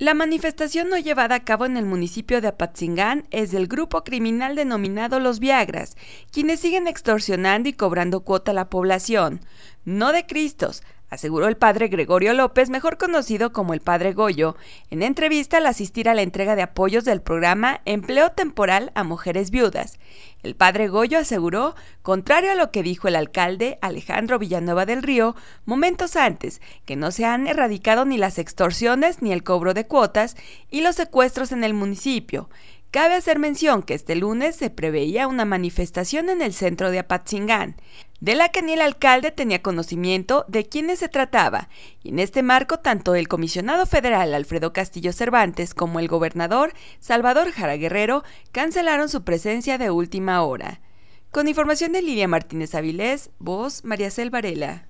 La manifestación no llevada a cabo en el municipio de Apatzingán es del grupo criminal denominado Los Viagras, quienes siguen extorsionando y cobrando cuota a la población. No de Cristos, aseguró el padre Gregorio López, mejor conocido como el padre Goyo, en entrevista al asistir a la entrega de apoyos del programa Empleo Temporal a Mujeres Viudas. El padre Goyo aseguró, contrario a lo que dijo el alcalde Alejandro Villanueva del Río momentos antes, que no se han erradicado ni las extorsiones ni el cobro de cuotas y los secuestros en el municipio. Cabe hacer mención que este lunes se preveía una manifestación en el centro de Apatzingán de la que ni el alcalde tenía conocimiento de quiénes se trataba, y en este marco tanto el comisionado federal Alfredo Castillo Cervantes como el gobernador Salvador Jara Guerrero cancelaron su presencia de última hora. Con información de Lidia Martínez Avilés, voz María Cel Varela.